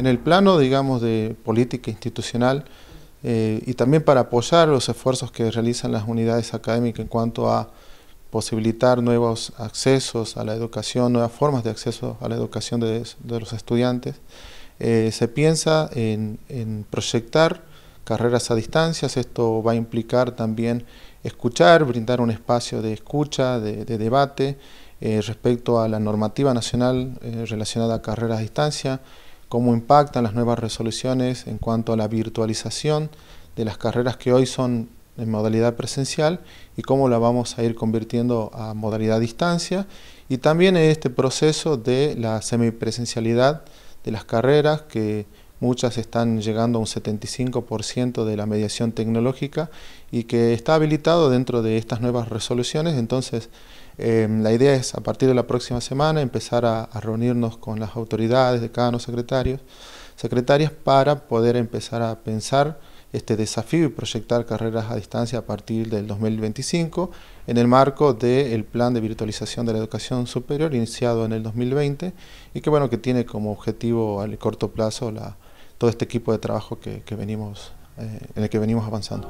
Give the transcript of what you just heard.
en el plano, digamos, de política institucional eh, y también para apoyar los esfuerzos que realizan las unidades académicas en cuanto a posibilitar nuevos accesos a la educación, nuevas formas de acceso a la educación de, los estudiantes, eh, se piensa en, proyectar carreras a distancias. Esto va a implicar también escuchar, brindar un espacio de escucha, de, debate eh, respecto a la normativa nacional relacionada a carreras a distancia, cómo impactan las nuevas resoluciones en cuanto a la virtualización de las carreras que hoy son en modalidad presencial y cómo la vamos a ir convirtiendo a modalidad distancia y también este proceso de la semipresencialidad de las carreras que muchas están llegando a un 75% de la mediación tecnológica y que está habilitado dentro de estas nuevas resoluciones, entonces Em, la idea es a partir de la próxima semana empezar a, reunirnos con las autoridades, decanos, secretarios, secretarias para poder empezar a pensar este desafío y proyectar carreras a distancia a partir del 2025 en el marco del plan de virtualización de la educación superior iniciado en el 2020 y que bueno que tiene como objetivo al corto plazo todo este equipo de trabajo eh, en el que venimos avanzando.